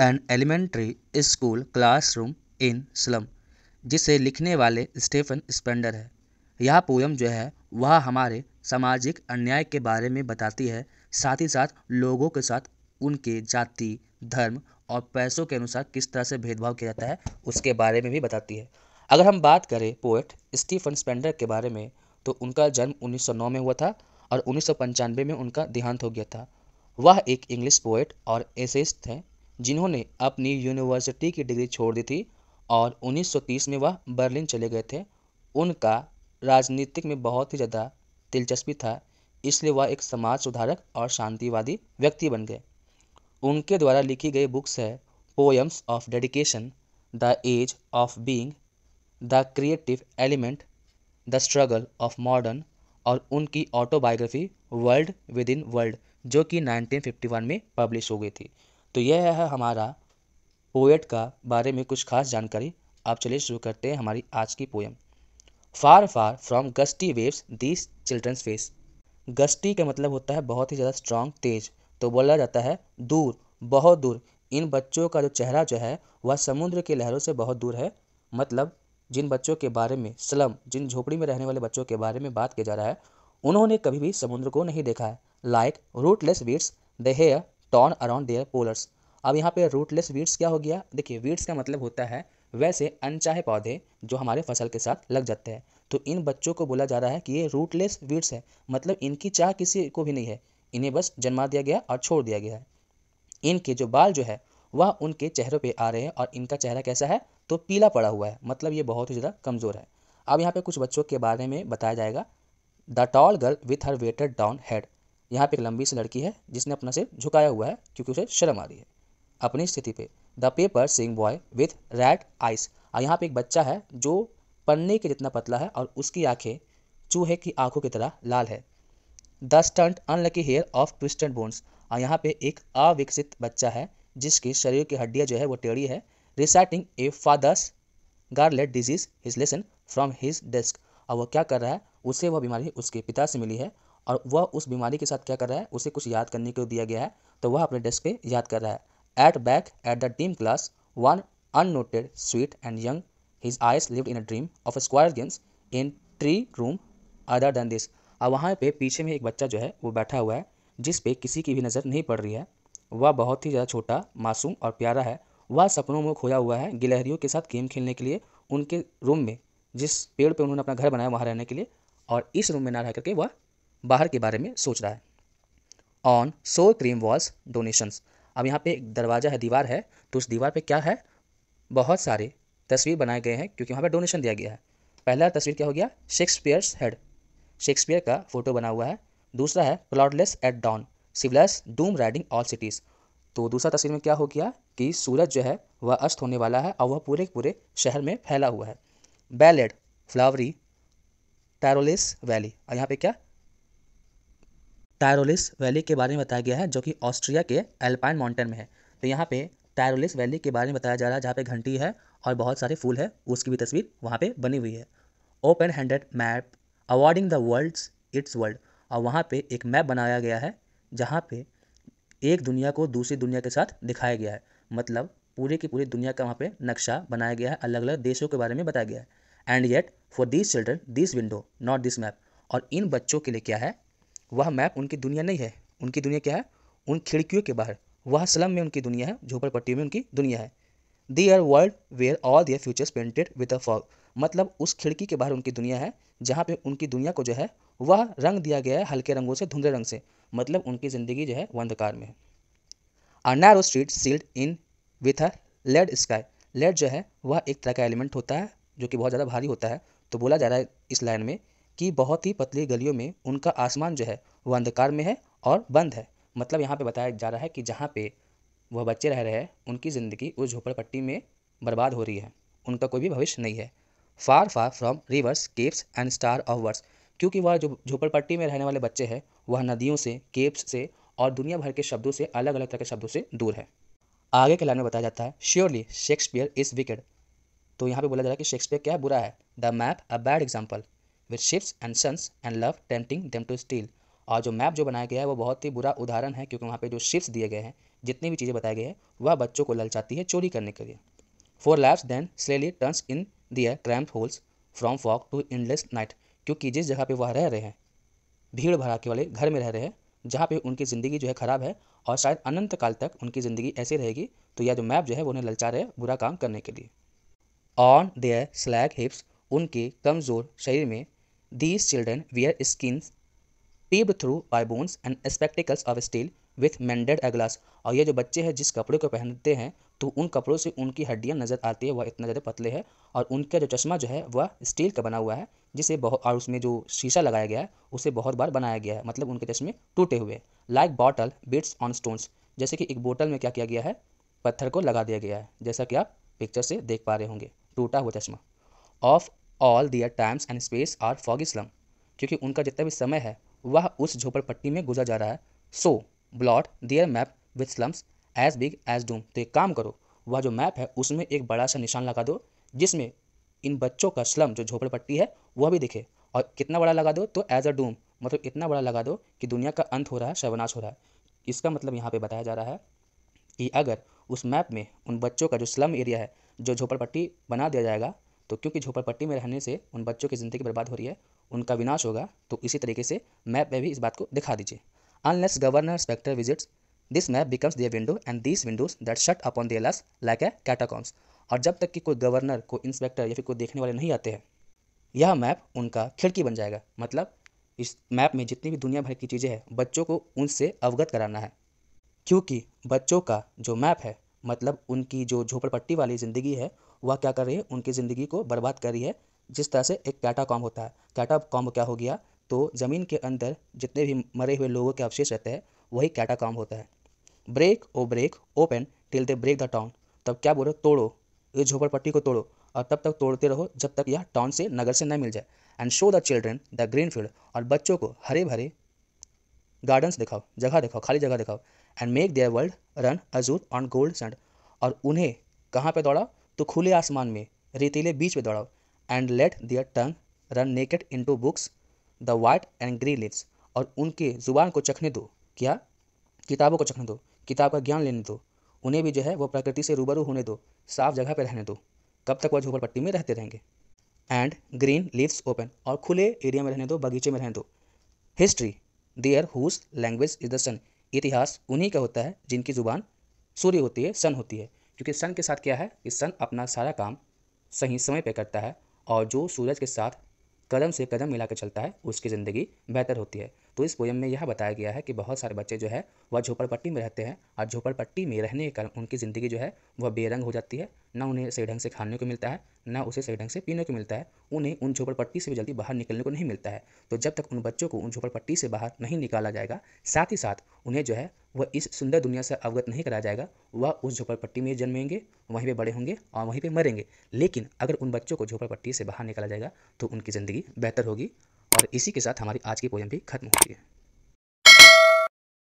N elementary school classroom in slum जिसे लिखने वाले स्टीफन स्पेंडर है यह पोयम जो है वह हमारे सामाजिक अन्याय के बारे में बताती है साथ ही साथ लोगों के साथ उनके जाति धर्म और पैसों के अनुसार किस तरह से भेदभाव किया जाता है उसके बारे में भी बताती है अगर हम बात करें पोएट स्टीफन स्पेंडर के बारे में तो उनका जन्म 1909 में हुआ था और उन्नीस में उनका देहांत हो गया था वह एक इंग्लिश पोएट और एसेस्ट हैं जिन्होंने अपनी यूनिवर्सिटी की डिग्री छोड़ दी थी और 1930 में वह बर्लिन चले गए थे उनका राजनीतिक में बहुत ही ज़्यादा दिलचस्पी था इसलिए वह एक समाज सुधारक और शांतिवादी व्यक्ति बन गए उनके द्वारा लिखी गई बुक्स है poems of dedication the age of being the creative element the struggle of modern और उनकी autobiography world within world जो कि 1951 में पब्लिश हो गई थी तो यह है हमारा पोएट का बारे में कुछ खास जानकारी आप चलिए शुरू करते हैं हमारी आज की poem far far from gusty waves this children's face gusty का मतलब होता है बहुत ही ज़्यादा स्ट्रांग तेज तो बोला जाता है दूर बहुत दूर इन बच्चों का जो चेहरा जो है वह समुद्र की लहरों से बहुत दूर है मतलब जिन बच्चों के बारे में स्लम जिन झोपड़ी में रहने वाले बच्चों के बारे में बात किया जा रहा है उन्होंने कभी भी समुद्र को नहीं देखा है like rootless weeds the hair torn around their pallors अब यहाँ पे रूटलेस वीड्स क्या हो गया देखिए वीड्स का मतलब होता है वैसे अनचाहे पौधे जो हमारे फसल के साथ लग जाते हैं तो इन बच्चों को बोला जा रहा है कि ये रूटलेस वीड्स है मतलब इनकी चाह किसी को भी नहीं है इन्हें बस जन्मा दिया गया और छोड़ दिया गया है इनके जो बाल जो है वह उनके चेहरों पर आ रहे हैं और इनका चेहरा कैसा है तो पीला पड़ा हुआ है मतलब ये बहुत ही ज़्यादा कमज़ोर है अब यहाँ पर कुछ बच्चों के बारे में बताया जाएगा the tall girl with her weighted down head यहाँ पे एक लंबी सी लड़की है जिसने अपना सिर झुकाया हुआ है क्योंकि उसे शर्म आ रही है अपनी स्थिति पे the paper seeming boy with red eyes और यहाँ पे एक बच्चा है जो पन्ने के जितना पतला है और उसकी आंखें चूहे की आंखों की तरह लाल है the stunted unlucky heir of twisted bones और यहाँ पे एक अविकसित बच्चा है जिसके शरीर की हड्डियाँ जो है वो टेढ़ी है reciting a father's gnarled disease his lesson from his desk और वो क्या कर रहा है उसे वह बीमारी उसके पिता से मिली है और वह उस बीमारी के साथ क्या कर रहा है उसे कुछ याद करने को दिया गया है तो वह अपने डेस्क पे याद कर रहा है at back at the dim class one unnoted sweet and young his eyes lived in a dream of square games in tree room other than this और वहाँ पे पीछे में एक बच्चा जो है वो बैठा हुआ है जिस पे किसी की भी नज़र नहीं पड़ रही है वह बहुत ही ज़्यादा छोटा मासूम और प्यारा है वह सपनों में खोया हुआ है गिलहरियों के साथ गेम खेलने के लिए उनके रूम में जिस पेड़ पे उन्होंने अपना घर बनाया वहाँ रहने के लिए और इस रूम में ना रह करके वह बाहर के बारे में सोच रहा है on sour cream walls donations अब यहाँ पे एक दरवाज़ा है दीवार है तो उस दीवार पे क्या है बहुत सारे तस्वीर बनाए गए हैं क्योंकि वहाँ पे डोनेशन दिया गया है पहला तस्वीर क्या हो गया शेक्सपियर्स हेड शेक्सपियर का फोटो बना हुआ है दूसरा है cloudless at dawn civilized dome riding all cities तो दूसरा तस्वीर में क्या हो गया कि सूरज जो है वह अस्त होने वाला है और वह पूरे पूरे शहर में फैला हुआ है बैलेड फ्लावरी टैरोलिस वैली और यहाँ पे क्या टायरोलिस वैली के बारे में बताया गया है जो कि ऑस्ट्रिया के एल्पाइन माउंटेन में है तो यहाँ पे टायरोलिस वैली के बारे में बताया जा रहा है जहाँ पे घंटी है और बहुत सारे फूल है उसकी भी तस्वीर वहाँ पे बनी हुई है open handed map awarding the world its world और वहाँ पे एक मैप बनाया गया है जहाँ पे एक दुनिया को दूसरी दुनिया के साथ दिखाया गया है मतलब पूरे की पूरी दुनिया का वहाँ पर नक्शा बनाया गया है अलग अलग देशों के बारे में बताया गया है and yet for this children this window not this map और इन बच्चों के लिए क्या है वह मैप उनकी दुनिया नहीं है उनकी दुनिया क्या है उन खिड़कियों के बाहर वह स्लम में उनकी दुनिया है झोपड़पट्टियों में उनकी दुनिया है they are world where all their futures painted with a fog मतलब उस खिड़की के बाहर उनकी दुनिया है जहाँ पे उनकी दुनिया को जो है वह रंग दिया गया है हल्के रंगों से धुंधले रंग से मतलब उनकी ज़िंदगी जो है वह अंधकार में है are narrow street sealed in with a lead sky lead जो है वह एक तरह का एलिमेंट होता है जो कि बहुत ज़्यादा भारी होता है तो बोला जा रहा है इस लाइन में कि बहुत ही पतली गलियों में उनका आसमान जो है वो अंधकार में है और बंद है मतलब यहाँ पे बताया जा रहा है कि जहाँ पे वह बच्चे रह रहे हैं उनकी ज़िंदगी उस झोपड़पट्टी में बर्बाद हो रही है उनका कोई भी भविष्य नहीं है far far from rivers capes and star of words क्योंकि वह जो झोपड़पट्टी में रहने वाले बच्चे हैं वह नदियों से केव्स से और दुनिया भर के शब्दों से अलग अलग तरह के शब्दों से दूर है आगे के लाइन में बताया जाता है श्योरली शेक्सपियर इज़ विकेड तो यहाँ पे बोला जा रहा है कि शेक्सपियर क्या बुरा है the map a bad example with ships and suns and love tempting them to steal और जो मैप जो बनाया गया है वो बहुत ही बुरा उदाहरण है क्योंकि वहाँ पे जो शिप्स दिए गए हैं जितनी भी चीज़ें बताई गई है वह बच्चों को ललचाती है चोरी करने के लिए for lives then slyly turns in their cramped holes from fog to endless night क्योंकि जिस जगह पर वह रह रहे हैं भीड़ भड़ाके वाले घर में रह रहे हैं जहाँ पे उनकी ज़िंदगी जो है ख़राब है और शायद अनंत काल तक उनकी ज़िंदगी ऐसी रहेगी तो यह जो मैप जो है वो उन्हें ललचा रहे बुरा काम करने के लिए ऑन देयर स्लैग हिप्स उनके कमज़ोर शरीर में these children wear skins peeped through by bones and spectacles of steel with mended glass और ये जो बच्चे हैं जिस कपड़े को पहनते हैं तो उन कपड़ों से उनकी हड्डियाँ नज़र आती है वह इतना ज़्यादा पतले है और उनका जो चश्मा जो है वह स्टील का बना हुआ है जिसे बहुत और उसमें जो शीशा लगाया गया है उसे बहुत बार बनाया गया है मतलब उनके चश्मे टूटे हुए like bottle bits on stones जैसे कि एक बोतल में क्या किया गया है पत्थर को लगा दिया गया है जैसा कि आप पिक्चर से देख पा रहे होंगे टूटा हुआ चश्मा of all their times and space are fog slum क्योंकि उनका जितना भी समय है वह उस झोपड़पट्टी में गुजर जा रहा है so blot their map with slums as big as doom तो एक काम करो वह जो मैप है उसमें एक बड़ा सा निशान लगा दो जिसमें इन बच्चों का स्लम जो झोपड़पट्टी है वह भी दिखे और कितना बड़ा लगा दो तो एज अ डूम मतलब इतना बड़ा लगा दो कि दुनिया का अंत हो रहा है सर्वनाश हो रहा है इसका मतलब यहाँ पे बताया जा रहा है कि अगर उस मैप में उन बच्चों का जो स्लम एरिया है जो झोपड़पट्टी बना दिया जाएगा तो क्योंकि झोपड़पट्टी में रहने से उन बच्चों की ज़िंदगी बर्बाद हो रही है उनका विनाश होगा तो इसी तरीके से मैप में भी इस बात को दिखा दीजिए unless governor inspector visits this map becomes their window and this windows that shut upon their lives like A catacombs और जब तक कि कोई गवर्नर कोई इंस्पेक्टर या फिर कोई देखने वाले नहीं आते हैं यह मैप उनका खिड़की बन जाएगा मतलब इस मैप में जितनी भी दुनिया भर की चीज़ें हैं बच्चों को उनसे अवगत कराना है क्योंकि बच्चों का जो मैप है मतलब उनकी जो झोपड़पट्टी वाली ज़िंदगी है वह क्या कर रही है उनकी ज़िंदगी को बर्बाद कर रही है जिस तरह से एक कैटाकॉम होता है कैटाकॉम क्या हो गया तो ज़मीन के अंदर जितने भी मरे हुए लोगों के अवशेष रहते हैं वही कैटाकॉम होता है break o break open till they break the town तब क्या बोलो तोड़ो इस झोपड़पट्टी को तोड़ो और तब तक तोड़ते रहो जब तक यह टाउन से नगर से न मिल जाए and show the children the green field और बच्चों को हरे भरे गार्डन्स दिखाओ जगह दिखाओ खाली जगह दिखाओ and make their world run azure on gold sand और उन्हें कहाँ पे दौड़ा तो खुले आसमान में रेतीले बीच में दौड़ाओ and let their tongue run naked into books the white and green lips और उनके ज़ुबान को चखने दो क्या किताबों को चखने दो किताब का ज्ञान लेने दो उन्हें भी जो है वो प्रकृति से रूबरू होने दो साफ जगह पर रहने दो कब तक वह झोपड़पट्टी में रहते रहेंगे एंड ग्रीन लिप्स ओपन और खुले एरिया में रहने दो बगीचे में रहने दो history their whose language is the sun इतिहास उन्हीं का होता है जिनकी ज़ुबान सूर्य होती है सन होती है क्योंकि सन के साथ क्या है कि सन अपना सारा काम सही समय पे करता है और जो सूरज के साथ कदम से कदम मिला चलता है उसकी ज़िंदगी बेहतर होती है तो इस पोएम में यह बताया गया है कि बहुत सारे बच्चे जो है वह झोपड़पट्टी में रहते हैं और झोपड़पट्टी में रहने के कारण उनकी ज़िंदगी जो है वह बेरंग हो जाती है ना उन्हें सही ढंग से खाने को मिलता है ना उसे सही ढंग से पीने को मिलता है उन्हें उन झोपड़पट्टी से भी जल्दी बाहर निकलने को नहीं मिलता है तो जब तक उन बच्चों को उन झोपड़पट्टी से बाहर नहीं निकाला जाएगा साथ ही साथ उन्हें जो है वह इस सुंदर दुनिया से अवगत नहीं कराया जाएगा वह उस झोपड़पट्टी में जन्मेंगे वहीं पर बड़े होंगे और वहीं पर मरेंगे लेकिन अगर उन बच्चों को झोपड़पट्टी से बाहर निकाला जाएगा तो उनकी ज़िंदगी बेहतर होगी और इसी के साथ हमारी आज की पोएम भी खत्म होती है